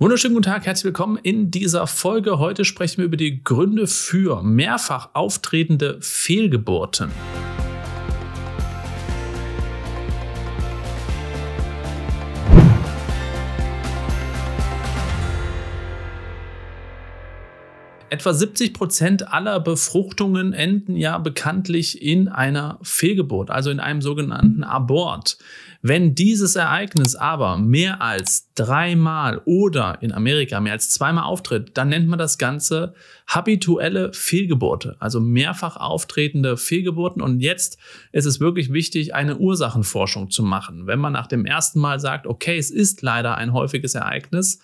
Wunderschönen guten Tag, herzlich willkommen in dieser Folge. Heute sprechen wir über die Gründe für mehrfach auftretende Fehlgeburten. Etwa 70 Prozent aller Befruchtungen enden ja bekanntlich in einer Fehlgeburt, also in einem sogenannten Abort. Wenn dieses Ereignis aber mehr als dreimal oder in Amerika mehr als zweimal auftritt, dann nennt man das Ganze habituelle Fehlgeburte, also mehrfach auftretende Fehlgeburten. Und jetzt ist es wirklich wichtig, eine Ursachenforschung zu machen. Wenn man nach dem ersten Mal sagt, okay, es ist leider ein häufiges Ereignis,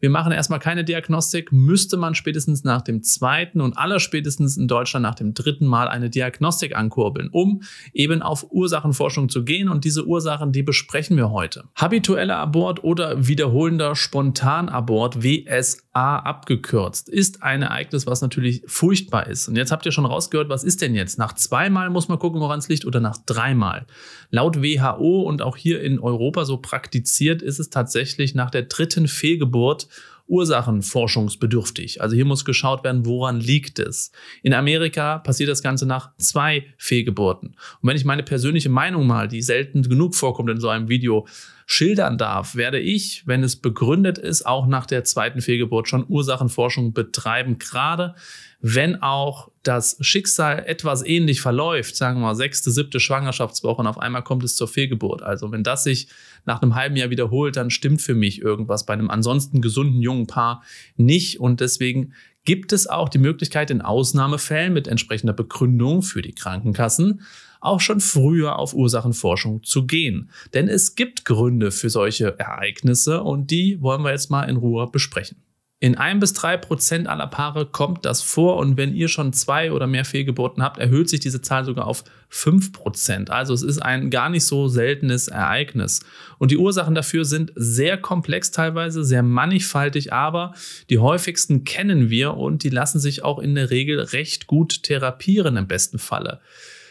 wir machen erstmal keine Diagnostik, müsste man spätestens nach dem zweiten und allerspätestens in Deutschland nach dem dritten Mal eine Diagnostik ankurbeln, um eben auf Ursachenforschung zu gehen und diese Ursachen, die besprechen wir heute. Habitueller Abort oder wiederholender Spontanabort, WS A abgekürzt, ist ein Ereignis, was natürlich furchtbar ist. Und jetzt habt ihr schon rausgehört, was ist denn jetzt? Nach zweimal muss man gucken, woran es liegt oder nach dreimal? Laut WHO und auch hier in Europa so praktiziert ist es tatsächlich nach der dritten Fehlgeburt ursachenforschungsbedürftig. Also hier muss geschaut werden, woran liegt es. In Amerika passiert das Ganze nach zwei Fehlgeburten. Und wenn ich meine persönliche Meinung mal, die selten genug vorkommt in so einem Video, schildern darf, werde ich, wenn es begründet ist, auch nach der zweiten Fehlgeburt schon Ursachenforschung betreiben, gerade wenn auch das Schicksal etwas ähnlich verläuft, sagen wir mal sechste, siebte Schwangerschaftswoche und auf einmal kommt es zur Fehlgeburt. Also wenn das sich nach einem halben Jahr wiederholt, dann stimmt für mich irgendwas bei einem ansonsten gesunden jungen Paar nicht und deswegen gibt es auch die Möglichkeit, in Ausnahmefällen mit entsprechender Begründung für die Krankenkassen auch schon früher auf Ursachenforschung zu gehen. Denn es gibt Gründe für solche Ereignisse und die wollen wir jetzt mal in Ruhe besprechen. In ein bis drei Prozent aller Paare kommt das vor und wenn ihr schon zwei oder mehr Fehlgeburten habt, erhöht sich diese Zahl sogar auf fünf Prozent. Also es ist ein gar nicht so seltenes Ereignis. Und die Ursachen dafür sind sehr komplex teilweise, sehr mannigfaltig, aber die häufigsten kennen wir und die lassen sich auch in der Regel recht gut therapieren im besten Falle.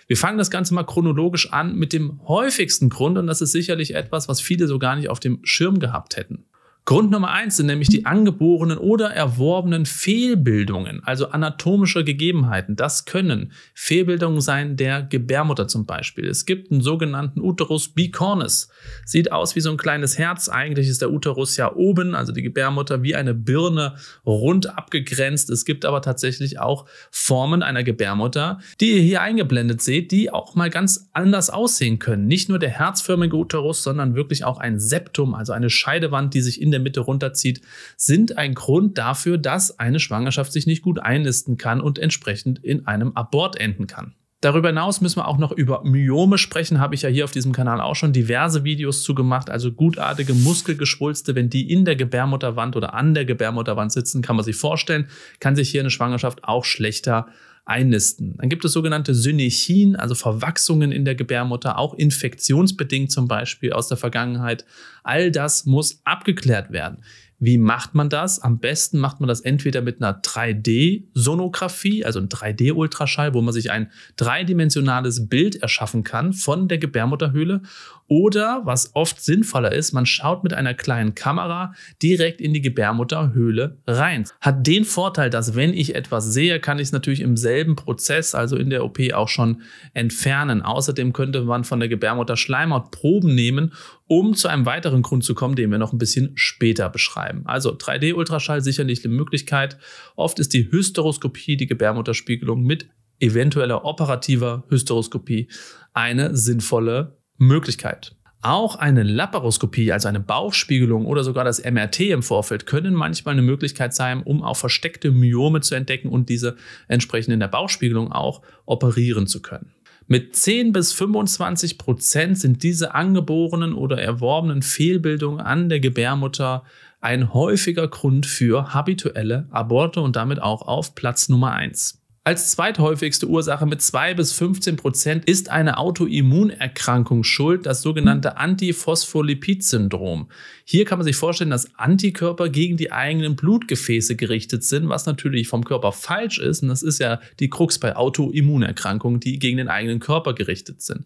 Wir fangen das Ganze mal chronologisch an mit dem häufigsten Grund und das ist sicherlich etwas, was viele so gar nicht auf dem Schirm gehabt hätten. Grund Nummer eins sind nämlich die angeborenen oder erworbenen Fehlbildungen, also anatomische Gegebenheiten. Das können Fehlbildungen sein der Gebärmutter zum Beispiel. Es gibt einen sogenannten Uterus bicornis. Sieht aus wie so ein kleines Herz. Eigentlich ist der Uterus ja oben, also die Gebärmutter, wie eine Birne rund abgegrenzt. Es gibt aber tatsächlich auch Formen einer Gebärmutter, die ihr hier eingeblendet seht, die auch mal ganz anders aussehen können. Nicht nur der herzförmige Uterus, sondern wirklich auch ein Septum, also eine Scheidewand, die sich in der der Mitte runterzieht, sind ein Grund dafür, dass eine Schwangerschaft sich nicht gut einnisten kann und entsprechend in einem Abort enden kann. Darüber hinaus müssen wir auch noch über Myome sprechen, habe ich ja hier auf diesem Kanal auch schon diverse Videos zu gemacht, also gutartige Muskelgeschwulste, wenn die in der Gebärmutterwand oder an der Gebärmutterwand sitzen, kann man sich vorstellen, kann sich hier eine Schwangerschaft auch schlechter einnisten. Dann gibt es sogenannte Synechien, also Verwachsungen in der Gebärmutter, auch infektionsbedingt zum Beispiel aus der Vergangenheit. All das muss abgeklärt werden. Wie macht man das? Am besten macht man das entweder mit einer 3D-Sonographie, also ein 3D-Ultraschall, wo man sich ein dreidimensionales Bild erschaffen kann von der Gebärmutterhöhle. Oder, was oft sinnvoller ist, man schaut mit einer kleinen Kamera direkt in die Gebärmutterhöhle rein. Hat den Vorteil, dass wenn ich etwas sehe, kann ich es natürlich im selben Prozess, also in der OP, auch schon entfernen. Außerdem könnte man von der Gebärmutter Schleimhaut Proben nehmen, um zu einem weiteren Grund zu kommen, den wir noch ein bisschen später beschreiben bleiben. Also 3D-Ultraschall sicherlich eine Möglichkeit. Oft ist die Hysteroskopie, die Gebärmutterspiegelung mit eventueller operativer Hysteroskopie eine sinnvolle Möglichkeit. Auch eine Laparoskopie, also eine Bauchspiegelung oder sogar das MRT im Vorfeld können manchmal eine Möglichkeit sein, um auch versteckte Myome zu entdecken und diese entsprechend in der Bauchspiegelung auch operieren zu können. Mit 10 bis 25 Prozent sind diese angeborenen oder erworbenen Fehlbildungen an der Gebärmutter ein häufiger Grund für habituelle Aborte und damit auch auf Platz Nummer 1. Als zweithäufigste Ursache mit 2 bis 15 Prozent ist eine Autoimmunerkrankung schuld, das sogenannte Antiphospholipid-Syndrom. Hier kann man sich vorstellen, dass Antikörper gegen die eigenen Blutgefäße gerichtet sind, was natürlich vom Körper falsch ist. Und das ist ja die Krux bei Autoimmunerkrankungen, die gegen den eigenen Körper gerichtet sind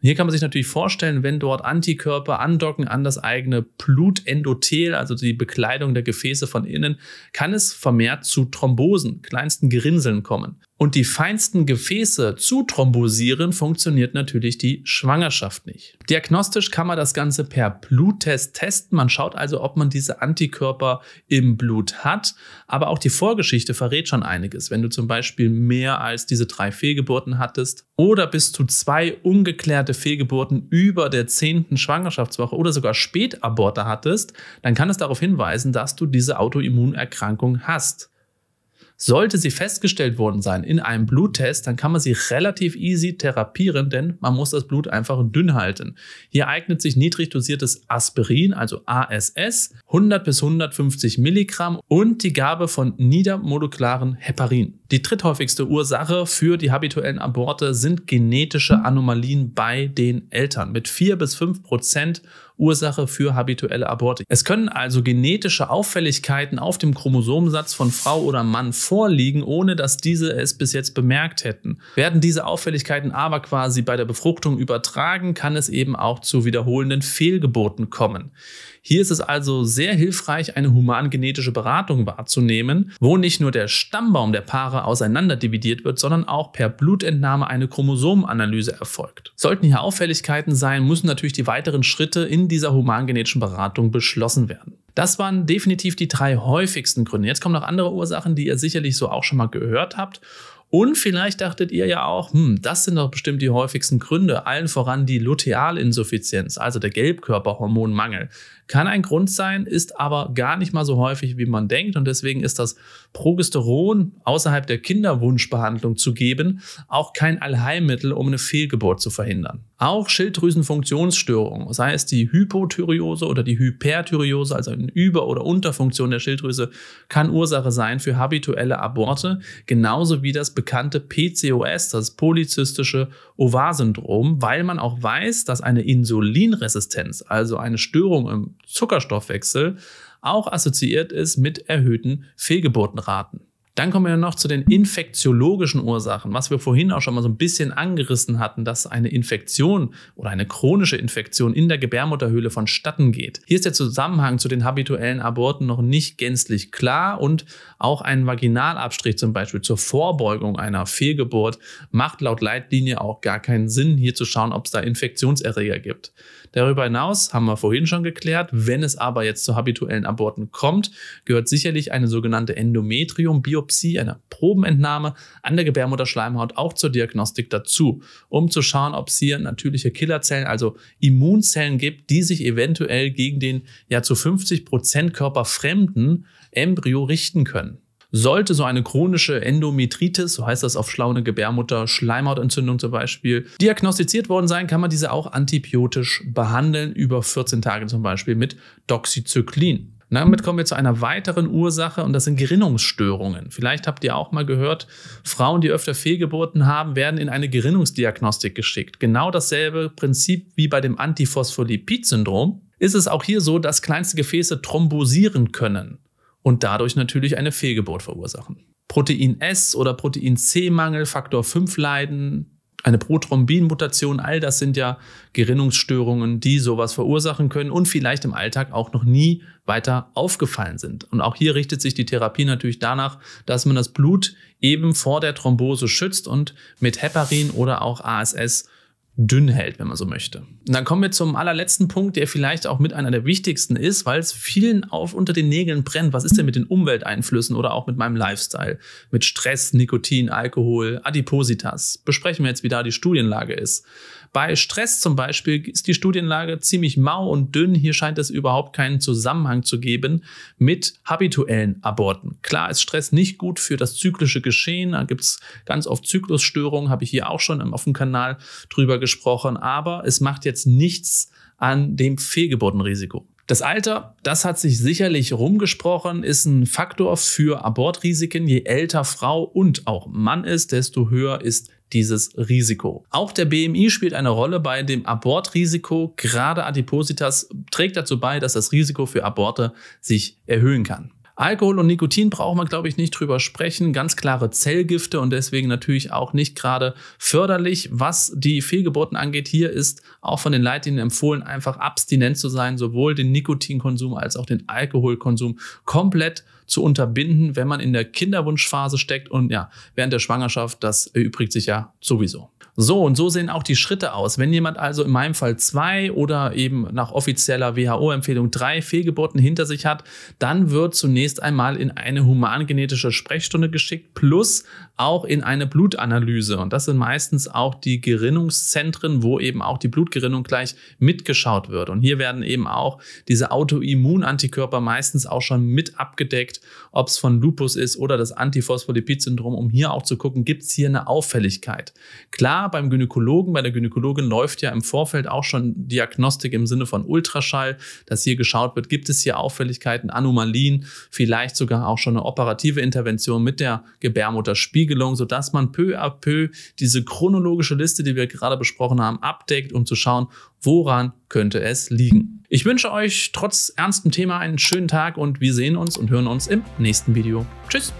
hier kann man sich natürlich vorstellen, wenn dort Antikörper andocken an das eigene Blutendothel, also die Bekleidung der Gefäße von innen, kann es vermehrt zu Thrombosen, kleinsten Gerinnseln kommen und die feinsten Gefäße zu thrombosieren, funktioniert natürlich die Schwangerschaft nicht. Diagnostisch kann man das Ganze per Bluttest testen. Man schaut also, ob man diese Antikörper im Blut hat. Aber auch die Vorgeschichte verrät schon einiges. Wenn du zum Beispiel mehr als diese drei Fehlgeburten hattest oder bis zu zwei ungeklärte Fehlgeburten über der zehnten Schwangerschaftswoche oder sogar Spätaborte hattest, dann kann es darauf hinweisen, dass du diese Autoimmunerkrankung hast. Sollte sie festgestellt worden sein in einem Bluttest, dann kann man sie relativ easy therapieren, denn man muss das Blut einfach dünn halten. Hier eignet sich niedrig dosiertes Aspirin, also ASS, 100 bis 150 Milligramm und die Gabe von niedermolekularen Heparin. Die dritthäufigste Ursache für die habituellen Aborte sind genetische Anomalien bei den Eltern mit 4 bis 5 Prozent Ursache für habituelle Aborte. Es können also genetische Auffälligkeiten auf dem Chromosomensatz von Frau oder Mann vorliegen, ohne dass diese es bis jetzt bemerkt hätten. Werden diese Auffälligkeiten aber quasi bei der Befruchtung übertragen, kann es eben auch zu wiederholenden Fehlgeburten kommen. Hier ist es also sehr hilfreich, eine humangenetische Beratung wahrzunehmen, wo nicht nur der Stammbaum der Paare auseinanderdividiert wird, sondern auch per Blutentnahme eine Chromosomenanalyse erfolgt. Sollten hier Auffälligkeiten sein, müssen natürlich die weiteren Schritte in dieser humangenetischen Beratung beschlossen werden. Das waren definitiv die drei häufigsten Gründe. Jetzt kommen noch andere Ursachen, die ihr sicherlich so auch schon mal gehört habt. Und vielleicht dachtet ihr ja auch, hm, das sind doch bestimmt die häufigsten Gründe, allen voran die Lutealinsuffizienz, also der Gelbkörperhormonmangel. Kann ein Grund sein, ist aber gar nicht mal so häufig, wie man denkt. Und deswegen ist das Progesteron außerhalb der Kinderwunschbehandlung zu geben auch kein Allheilmittel, um eine Fehlgeburt zu verhindern. Auch Schilddrüsenfunktionsstörungen, sei es die Hypothyreose oder die Hyperthyreose, also eine Über- oder Unterfunktion der Schilddrüse, kann Ursache sein für habituelle Aborte, genauso wie das bekannte PCOS, das polyzystische Ovar-Syndrom, weil man auch weiß, dass eine Insulinresistenz, also eine Störung im Zuckerstoffwechsel, auch assoziiert ist mit erhöhten Fehlgeburtenraten. Dann kommen wir noch zu den infektiologischen Ursachen, was wir vorhin auch schon mal so ein bisschen angerissen hatten, dass eine Infektion oder eine chronische Infektion in der Gebärmutterhöhle vonstatten geht. Hier ist der Zusammenhang zu den habituellen Aborten noch nicht gänzlich klar und auch ein Vaginalabstrich zum Beispiel zur Vorbeugung einer Fehlgeburt macht laut Leitlinie auch gar keinen Sinn, hier zu schauen, ob es da Infektionserreger gibt. Darüber hinaus haben wir vorhin schon geklärt, wenn es aber jetzt zu habituellen Aborten kommt, gehört sicherlich eine sogenannte Endometrium-Biopsie Biopsie, einer Probenentnahme an der Gebärmutterschleimhaut auch zur Diagnostik dazu, um zu schauen, ob es hier natürliche Killerzellen, also Immunzellen gibt, die sich eventuell gegen den ja zu 50 Prozent körperfremden Embryo richten können. Sollte so eine chronische Endometritis, so heißt das auf schlaune Gebärmutter, Schleimhautentzündung zum Beispiel, diagnostiziert worden sein, kann man diese auch antibiotisch behandeln, über 14 Tage zum Beispiel mit Doxycyclin. Und ne, damit kommen wir zu einer weiteren Ursache und das sind Gerinnungsstörungen. Vielleicht habt ihr auch mal gehört, Frauen, die öfter Fehlgeburten haben, werden in eine Gerinnungsdiagnostik geschickt. Genau dasselbe Prinzip wie bei dem Antiphospholipid-Syndrom ist es auch hier so, dass kleinste Gefäße thrombosieren können und dadurch natürlich eine Fehlgeburt verursachen. Protein S oder Protein C Mangel, Faktor 5 Leiden, eine Prothrombinmutation, all das sind ja Gerinnungsstörungen, die sowas verursachen können und vielleicht im Alltag auch noch nie weiter aufgefallen sind. Und auch hier richtet sich die Therapie natürlich danach, dass man das Blut eben vor der Thrombose schützt und mit Heparin oder auch ASS dünn hält, wenn man so möchte. Und dann kommen wir zum allerletzten Punkt, der vielleicht auch mit einer der wichtigsten ist, weil es vielen auf unter den Nägeln brennt. Was ist denn mit den Umwelteinflüssen oder auch mit meinem Lifestyle? Mit Stress, Nikotin, Alkohol, Adipositas. Besprechen wir jetzt, wie da die Studienlage ist. Bei Stress zum Beispiel ist die Studienlage ziemlich mau und dünn. Hier scheint es überhaupt keinen Zusammenhang zu geben mit habituellen Aborten. Klar ist Stress nicht gut für das zyklische Geschehen. Da gibt es ganz oft Zyklusstörungen, habe ich hier auch schon auf dem Kanal drüber gesprochen. Aber es macht jetzt nichts an dem Fehlgeburtenrisiko. Das Alter, das hat sich sicherlich rumgesprochen, ist ein Faktor für Abortrisiken. Je älter Frau und auch Mann ist, desto höher ist dieses Risiko. Auch der BMI spielt eine Rolle bei dem Abortrisiko. Gerade Adipositas trägt dazu bei, dass das Risiko für Aborte sich erhöhen kann. Alkohol und Nikotin braucht man, glaube ich, nicht drüber sprechen. Ganz klare Zellgifte und deswegen natürlich auch nicht gerade förderlich. Was die Fehlgeburten angeht, hier ist auch von den Leitlinien empfohlen, einfach abstinent zu sein, sowohl den Nikotinkonsum als auch den Alkoholkonsum komplett zu unterbinden, wenn man in der Kinderwunschphase steckt und ja, während der Schwangerschaft, das erübrigt sich ja sowieso. So, und so sehen auch die Schritte aus. Wenn jemand also in meinem Fall zwei oder eben nach offizieller WHO-Empfehlung drei Fehlgeburten hinter sich hat, dann wird zunächst einmal in eine humangenetische Sprechstunde geschickt, plus auch in eine Blutanalyse. Und das sind meistens auch die Gerinnungszentren, wo eben auch die Blutgerinnung gleich mitgeschaut wird. Und hier werden eben auch diese Autoimmunantikörper meistens auch schon mit abgedeckt, ob es von Lupus ist oder das Antiphospholipid-Syndrom, um hier auch zu gucken, gibt es hier eine Auffälligkeit. Klar, beim Gynäkologen, bei der Gynäkologin läuft ja im Vorfeld auch schon Diagnostik im Sinne von Ultraschall, dass hier geschaut wird, gibt es hier Auffälligkeiten, Anomalien, vielleicht sogar auch schon eine operative Intervention mit der Gebärmutterspiegelung, sodass man peu à peu diese chronologische Liste, die wir gerade besprochen haben, abdeckt, um zu schauen, woran könnte es liegen. Ich wünsche euch trotz ernstem Thema einen schönen Tag und wir sehen uns und hören uns im nächsten Video. Tschüss!